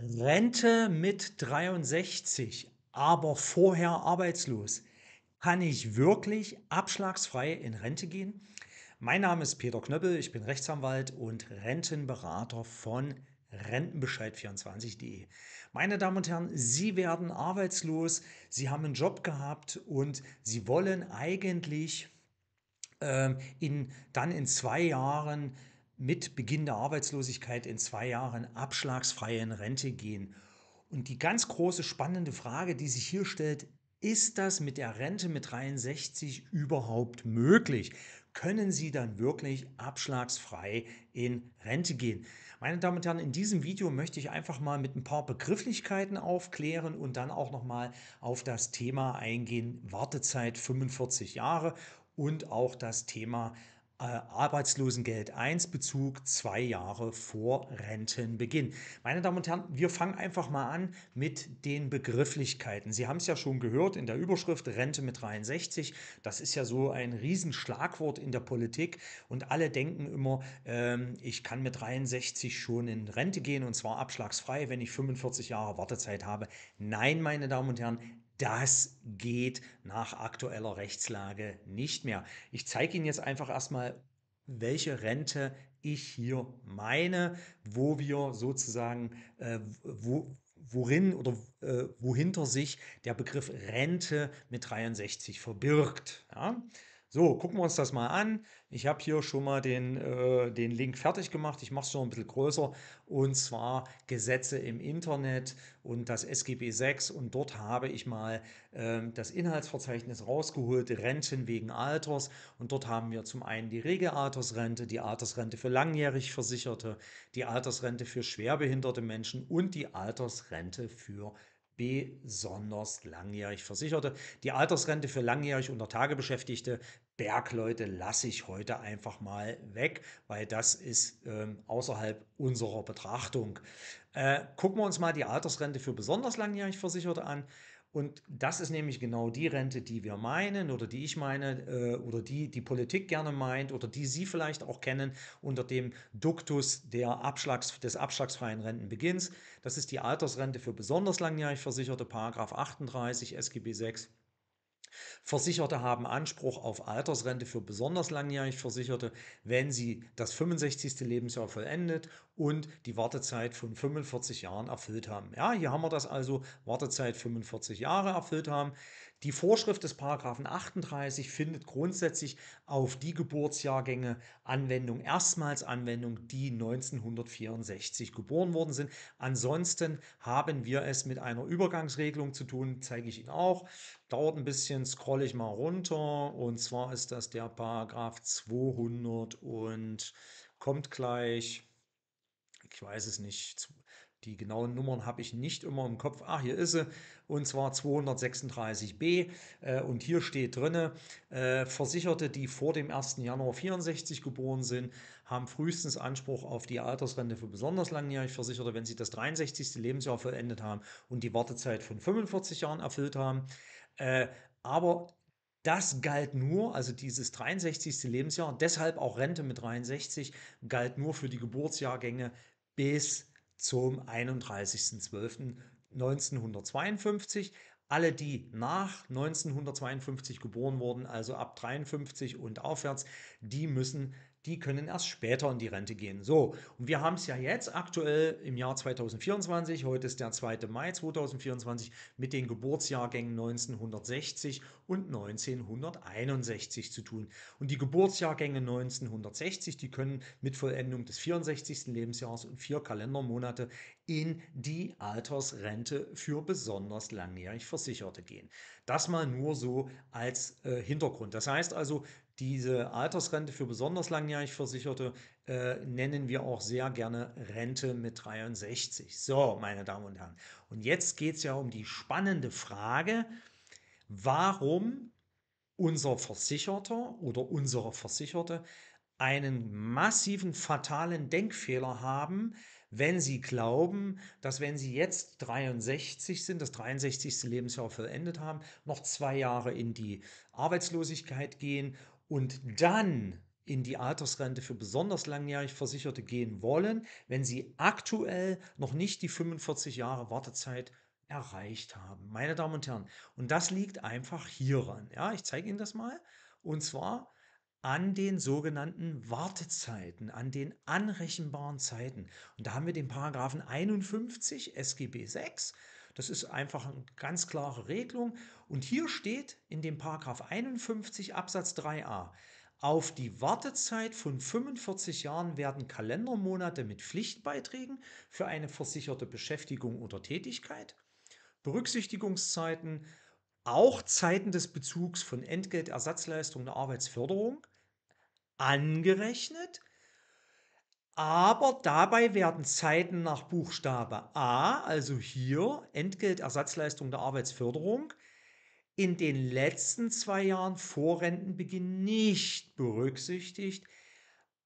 Rente mit 63, aber vorher arbeitslos. Kann ich wirklich abschlagsfrei in Rente gehen? Mein Name ist Peter Knöppel, ich bin Rechtsanwalt und Rentenberater von Rentenbescheid24.de. Meine Damen und Herren, Sie werden arbeitslos, Sie haben einen Job gehabt und Sie wollen eigentlich ähm, in, dann in zwei Jahren mit Beginn der Arbeitslosigkeit in zwei Jahren abschlagsfrei in Rente gehen. Und die ganz große spannende Frage, die sich hier stellt, ist das mit der Rente mit 63 überhaupt möglich? Können Sie dann wirklich abschlagsfrei in Rente gehen? Meine Damen und Herren, in diesem Video möchte ich einfach mal mit ein paar Begrifflichkeiten aufklären und dann auch noch mal auf das Thema eingehen, Wartezeit 45 Jahre und auch das Thema äh, Arbeitslosengeld 1 Bezug zwei Jahre vor Rentenbeginn. Meine Damen und Herren, wir fangen einfach mal an mit den Begrifflichkeiten. Sie haben es ja schon gehört in der Überschrift Rente mit 63. Das ist ja so ein Riesenschlagwort in der Politik und alle denken immer, ähm, ich kann mit 63 schon in Rente gehen und zwar abschlagsfrei, wenn ich 45 Jahre Wartezeit habe. Nein, meine Damen und Herren, das geht nach aktueller Rechtslage nicht mehr. Ich zeige Ihnen jetzt einfach erstmal, welche Rente ich hier meine, wo wir sozusagen, äh, wo, worin oder äh, wohinter sich der Begriff Rente mit 63 verbirgt. Ja? So, gucken wir uns das mal an. Ich habe hier schon mal den, äh, den Link fertig gemacht. Ich mache es noch ein bisschen größer. Und zwar Gesetze im Internet und das SGB 6. Und dort habe ich mal äh, das Inhaltsverzeichnis rausgeholt, Renten wegen Alters. Und dort haben wir zum einen die Regelaltersrente, die Altersrente für langjährig Versicherte, die Altersrente für schwerbehinderte Menschen und die Altersrente für besonders langjährig Versicherte. Die Altersrente für langjährig unter Tagebeschäftigte Bergleute lasse ich heute einfach mal weg, weil das ist äh, außerhalb unserer Betrachtung. Äh, gucken wir uns mal die Altersrente für besonders langjährig Versicherte an. Und das ist nämlich genau die Rente, die wir meinen oder die ich meine äh, oder die die Politik gerne meint oder die Sie vielleicht auch kennen unter dem Duktus der Abschlags, des abschlagsfreien Rentenbeginns. Das ist die Altersrente für besonders langjährig Versicherte, Paragraph 38 SGB 6. Versicherte haben Anspruch auf Altersrente für besonders langjährig Versicherte, wenn sie das 65. Lebensjahr vollendet und die Wartezeit von 45 Jahren erfüllt haben. Ja, hier haben wir das also, Wartezeit 45 Jahre erfüllt haben. Die Vorschrift des Paragraphen 38 findet grundsätzlich auf die Geburtsjahrgänge Anwendung, erstmals Anwendung, die 1964 geboren worden sind. Ansonsten haben wir es mit einer Übergangsregelung zu tun, zeige ich Ihnen auch. Dauert ein bisschen, scrolle ich mal runter und zwar ist das der Paragraph 200 und kommt gleich ich weiß es nicht, die genauen Nummern habe ich nicht immer im Kopf. Ah, hier ist sie, und zwar 236b. Äh, und hier steht drinne, äh, Versicherte, die vor dem 1. Januar 64 geboren sind, haben frühestens Anspruch auf die Altersrente für besonders langjährig Versicherte, wenn sie das 63. Lebensjahr vollendet haben und die Wartezeit von 45 Jahren erfüllt haben. Äh, aber das galt nur, also dieses 63. Lebensjahr, deshalb auch Rente mit 63, galt nur für die Geburtsjahrgänge bis zum 31.12.1952. Alle, die nach 1952 geboren wurden, also ab 53 und aufwärts, die müssen die können erst später in die Rente gehen. So, und wir haben es ja jetzt aktuell im Jahr 2024, heute ist der 2. Mai 2024, mit den Geburtsjahrgängen 1960 und 1961 zu tun. Und die Geburtsjahrgänge 1960, die können mit Vollendung des 64. Lebensjahres und vier Kalendermonate in die Altersrente für besonders langjährig Versicherte gehen. Das mal nur so als äh, Hintergrund. Das heißt also, diese Altersrente für besonders langjährig Versicherte äh, nennen wir auch sehr gerne Rente mit 63. So, meine Damen und Herren. Und jetzt geht es ja um die spannende Frage, warum unser Versicherter oder unsere Versicherte einen massiven, fatalen Denkfehler haben, wenn sie glauben, dass wenn sie jetzt 63 sind, das 63. Lebensjahr vollendet haben, noch zwei Jahre in die Arbeitslosigkeit gehen und dann in die Altersrente für besonders langjährig Versicherte gehen wollen, wenn sie aktuell noch nicht die 45 Jahre Wartezeit erreicht haben. Meine Damen und Herren, und das liegt einfach hieran. Ja, ich zeige Ihnen das mal. Und zwar an den sogenannten Wartezeiten, an den anrechenbaren Zeiten. Und da haben wir den Paragraphen 51 SGB 6 das ist einfach eine ganz klare Regelung. Und hier steht in dem Paragraph 51 Absatz 3a, auf die Wartezeit von 45 Jahren werden Kalendermonate mit Pflichtbeiträgen für eine versicherte Beschäftigung oder Tätigkeit, Berücksichtigungszeiten, auch Zeiten des Bezugs von Entgeltersatzleistungen der Arbeitsförderung angerechnet, aber dabei werden Zeiten nach Buchstabe A, also hier Entgeltersatzleistung der Arbeitsförderung, in den letzten zwei Jahren vor Rentenbeginn nicht berücksichtigt,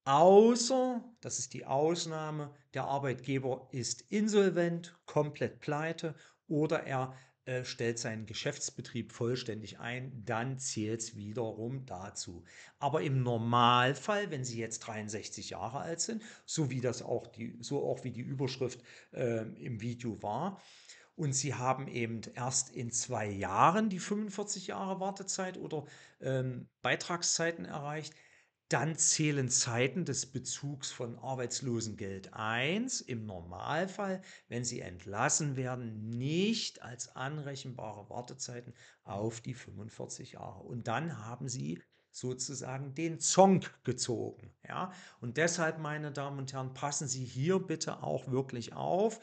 außer, das ist die Ausnahme, der Arbeitgeber ist insolvent, komplett pleite oder er äh, stellt seinen Geschäftsbetrieb vollständig ein, dann zählt es wiederum dazu. Aber im Normalfall, wenn Sie jetzt 63 Jahre alt sind, so wie das auch die, so auch wie die Überschrift äh, im Video war, und sie haben eben erst in zwei Jahren die 45 Jahre Wartezeit oder ähm, Beitragszeiten erreicht, dann zählen Zeiten des Bezugs von Arbeitslosengeld 1 im Normalfall, wenn sie entlassen werden, nicht als anrechenbare Wartezeiten auf die 45 Jahre. Und dann haben sie sozusagen den Zong gezogen. Ja? Und deshalb, meine Damen und Herren, passen Sie hier bitte auch wirklich auf,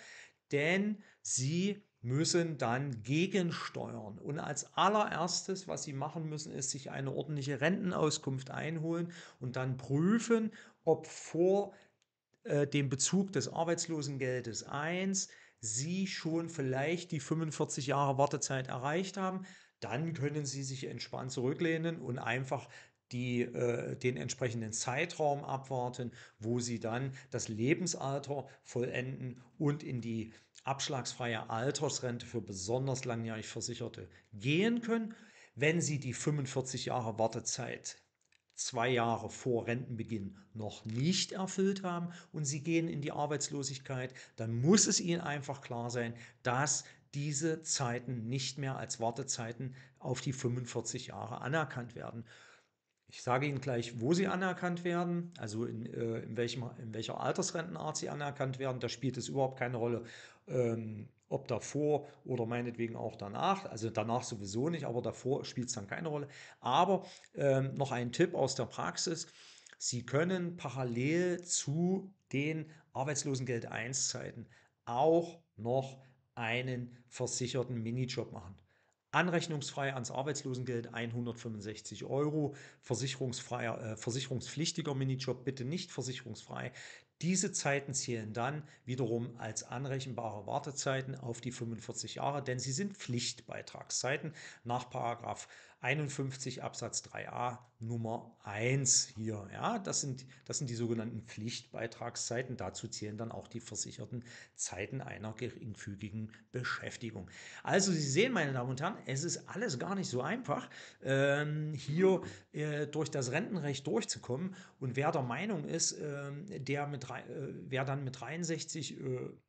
denn Sie müssen dann gegensteuern. Und als allererstes, was sie machen müssen, ist sich eine ordentliche Rentenauskunft einholen und dann prüfen, ob vor äh, dem Bezug des Arbeitslosengeldes 1 sie schon vielleicht die 45 Jahre Wartezeit erreicht haben. Dann können sie sich entspannt zurücklehnen und einfach die äh, den entsprechenden Zeitraum abwarten, wo sie dann das Lebensalter vollenden und in die abschlagsfreie Altersrente für besonders langjährig Versicherte gehen können, wenn sie die 45 Jahre Wartezeit zwei Jahre vor Rentenbeginn noch nicht erfüllt haben und sie gehen in die Arbeitslosigkeit, dann muss es ihnen einfach klar sein, dass diese Zeiten nicht mehr als Wartezeiten auf die 45 Jahre anerkannt werden. Ich sage Ihnen gleich, wo sie anerkannt werden, also in, äh, in, welchem, in welcher Altersrentenart sie anerkannt werden. Da spielt es überhaupt keine Rolle, ähm, ob davor oder meinetwegen auch danach. Also danach sowieso nicht, aber davor spielt es dann keine Rolle. Aber ähm, noch ein Tipp aus der Praxis. Sie können parallel zu den Arbeitslosengeld 1 Zeiten auch noch einen versicherten Minijob machen. Anrechnungsfrei ans Arbeitslosengeld 165 Euro, versicherungsfreier, äh, versicherungspflichtiger Minijob bitte nicht versicherungsfrei. Diese Zeiten zählen dann wiederum als anrechenbare Wartezeiten auf die 45 Jahre, denn sie sind Pflichtbeitragszeiten nach 51 Absatz 3a Nummer 1 hier. Ja, das sind, das sind die sogenannten Pflichtbeitragszeiten. Dazu zählen dann auch die versicherten Zeiten einer geringfügigen Beschäftigung. Also Sie sehen, meine Damen und Herren, es ist alles gar nicht so einfach, ähm, hier äh, durch das Rentenrecht durchzukommen. Und wer der Meinung ist, äh, der mit, äh, wer dann mit 63 äh,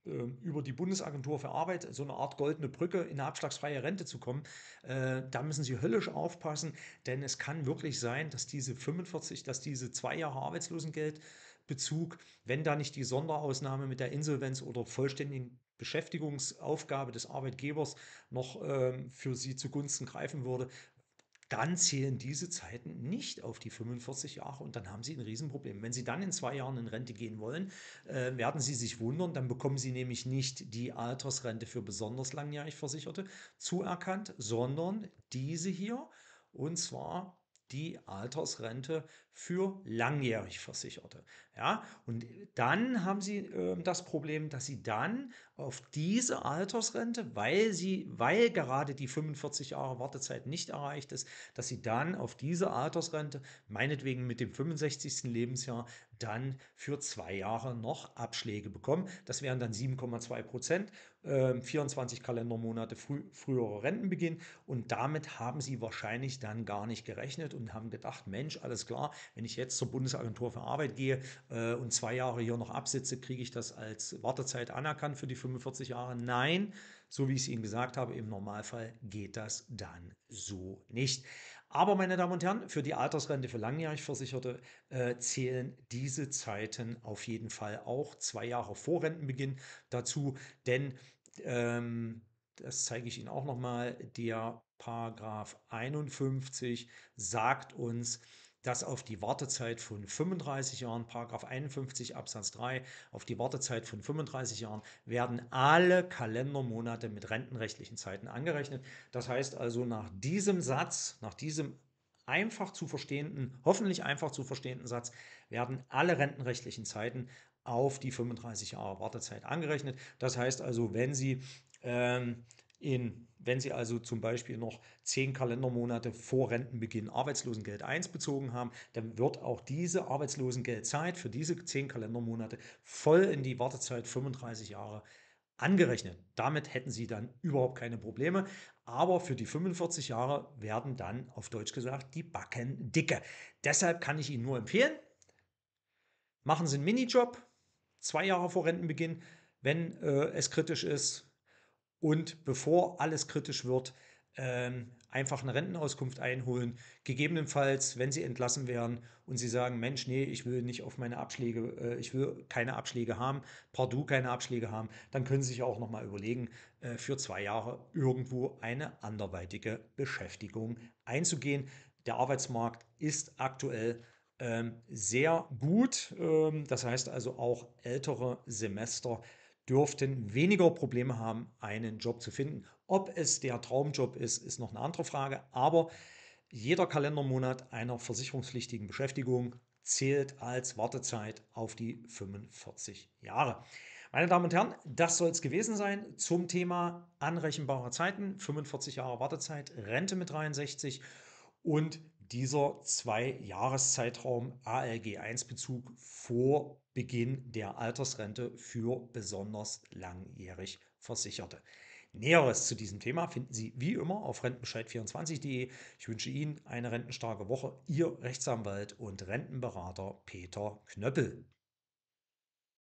äh, über die Bundesagentur für Arbeit so eine Art goldene Brücke in eine abschlagsfreie Rente zu kommen, äh, da müssen Sie höllisch aufpassen, denn es kann wirklich sein, sein, dass diese 45, dass diese zwei Jahre Arbeitslosengeldbezug, wenn da nicht die Sonderausnahme mit der Insolvenz oder vollständigen Beschäftigungsaufgabe des Arbeitgebers noch ähm, für sie zugunsten greifen würde, dann zählen diese Zeiten nicht auf die 45 Jahre und dann haben sie ein Riesenproblem. Wenn sie dann in zwei Jahren in Rente gehen wollen, äh, werden sie sich wundern, dann bekommen sie nämlich nicht die Altersrente für besonders langjährig Versicherte zuerkannt, sondern diese hier und zwar die Altersrente für langjährig Versicherte. Ja, und dann haben sie äh, das Problem, dass sie dann auf diese Altersrente, weil sie, weil gerade die 45 Jahre Wartezeit nicht erreicht ist, dass sie dann auf diese Altersrente meinetwegen mit dem 65. Lebensjahr dann für zwei Jahre noch Abschläge bekommen. Das wären dann 7,2 Prozent, äh, 24 Kalendermonate frü früherer Rentenbeginn. Und damit haben sie wahrscheinlich dann gar nicht gerechnet und haben gedacht, Mensch, alles klar, wenn ich jetzt zur Bundesagentur für Arbeit gehe äh, und zwei Jahre hier noch absitze, kriege ich das als Wartezeit anerkannt für die 45 Jahre. Nein, so wie ich es Ihnen gesagt habe, im Normalfall geht das dann so nicht. Aber, meine Damen und Herren, für die Altersrente für langjährig Versicherte äh, zählen diese Zeiten auf jeden Fall auch zwei Jahre vor Rentenbeginn dazu, denn ähm, das zeige ich Ihnen auch nochmal, der Paragraph 51 sagt uns, dass auf die Wartezeit von 35 Jahren, Paragraph 51 Absatz 3, auf die Wartezeit von 35 Jahren werden alle Kalendermonate mit rentenrechtlichen Zeiten angerechnet. Das heißt also, nach diesem Satz, nach diesem einfach zu verstehenden, hoffentlich einfach zu verstehenden Satz, werden alle rentenrechtlichen Zeiten auf die 35 Jahre Wartezeit angerechnet. Das heißt also, wenn Sie ähm, in, wenn Sie also zum Beispiel noch zehn Kalendermonate vor Rentenbeginn Arbeitslosengeld 1 bezogen haben, dann wird auch diese Arbeitslosengeldzeit für diese zehn Kalendermonate voll in die Wartezeit 35 Jahre angerechnet. Damit hätten Sie dann überhaupt keine Probleme. Aber für die 45 Jahre werden dann, auf Deutsch gesagt, die Backen dicke. Deshalb kann ich Ihnen nur empfehlen, machen Sie einen Minijob, zwei Jahre vor Rentenbeginn, wenn äh, es kritisch ist, und bevor alles kritisch wird, ähm, einfach eine Rentenauskunft einholen. Gegebenenfalls, wenn sie entlassen werden und sie sagen, Mensch, nee, ich will nicht auf meine Abschläge, äh, ich will keine Abschläge haben, pardon, keine Abschläge haben, dann können sie sich auch nochmal überlegen, äh, für zwei Jahre irgendwo eine anderweitige Beschäftigung einzugehen. Der Arbeitsmarkt ist aktuell ähm, sehr gut. Ähm, das heißt also auch ältere Semester dürften weniger Probleme haben, einen Job zu finden. Ob es der Traumjob ist, ist noch eine andere Frage, aber jeder Kalendermonat einer versicherungspflichtigen Beschäftigung zählt als Wartezeit auf die 45 Jahre. Meine Damen und Herren, das soll es gewesen sein zum Thema anrechenbare Zeiten, 45 Jahre Wartezeit, Rente mit 63 und dieser Zwei-Jahreszeitraum ALG-1-Bezug vor Beginn der Altersrente für besonders langjährig Versicherte. Näheres zu diesem Thema finden Sie wie immer auf rentenbescheid24.de. Ich wünsche Ihnen eine rentenstarke Woche. Ihr Rechtsanwalt und Rentenberater Peter Knöppel.